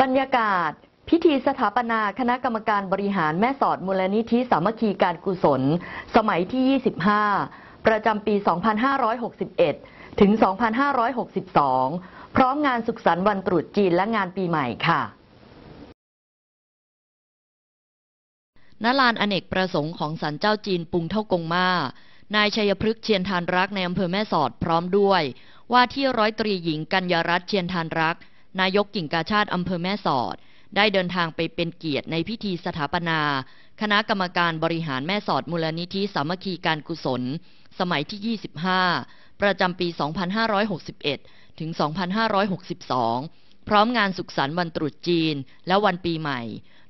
บรรยากาศ พิธีสถาปนาคณะกรรมการบริหารแม่สอดมูลนิธิสามัคคีการกุศล สมัยที่ 25 ประจำปี 2561 ถึง 2562 พร้อมงานสุขสันต์วันตรุษจีนและงานปีใหม่ค่ะาลานอเนกประสงค์ของศาลเจ้าจีนปุงเท่ากงมา นายชัยพฤกษ์เชียนทานรักในอำเภอแม่สอดพร้อมด้วย ว่าที่ร้อยตรีหญิงกัญญารัตน์เชียนทานรักษนายกกิ่งกาชาติอำเภอแม่สอด ได้เดินทางไปเป็นเกียรติในพิธีสถาปนา คณะกรรมการบริหารแม่สอดมูลนิธิสามัคคีการกุศล สมัยที่ 25 ประจำปี 2561 ถึง 2562 พร้อมงานสุขสันต์วันตรุษจีนและวันปีใหม่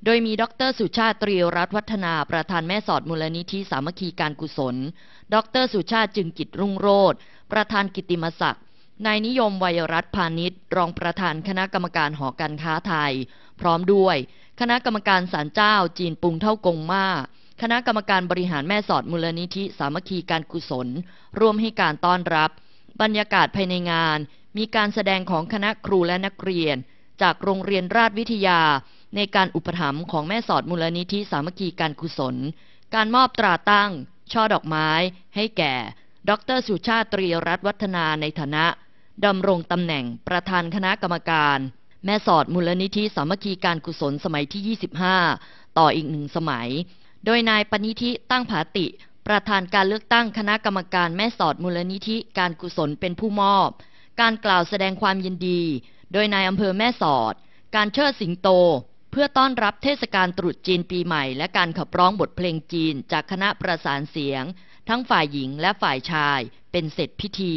โดยมีดรสุชาติตรีรัตวัฒนาประธานแม่สอดมูลนิธิสามัคคีการกุศล ดรสุชาติจึงกิจรุ่งโรธประธานกิติมศักดิ์นายนิยมวัยรัตพาณิชย์รองประธานคณะกรรมการหอการค้าไทย พร้อมด้วย คณะกรรมการสารเจ้าจีนปุงเท่ากงมาคณะกรรมการบริหารแม่สอดมูลนิธิสามัคคีการกุศล ร่วมให้การต้อนรับ บรรยากาศภายในงานมีการแสดงของคณะครูและนักเรียน จากโรงเรียนราชวิทยา ในการอุปถัมภ์ของแม่สอดมูลนิธิสามัคคีการกุศล การมอบตราตั้ง ช่อดอกไม้ให้แก่ ดรสุชาติตรีรัตน์วัฒนาในฐานะดำรงตำแหน่งประธานคณะกรรมการ แม่สอดมูลนิธิสามัคคีการกุศลสมัยที่ 25 ต่ออีกหนึ่งสมัย โดยนายปณิธิตั้งผาติ ประธานการเลือกตั้งคณะกรรมการแม่สอดมูลนิธิการกุศลเป็นผู้มอบ การกล่าวแสดงความยินดี โดยนายอำเภอแม่สอด การเชิดสิงโต เพื่อต้อนรับเทศกาลตรุษจีนปีใหม่และการขับร้องบทเพลงจีนจากคณะประสานเสียง ทั้งฝ่ายหญิงและฝ่ายชายเป็นเสร็จพิธี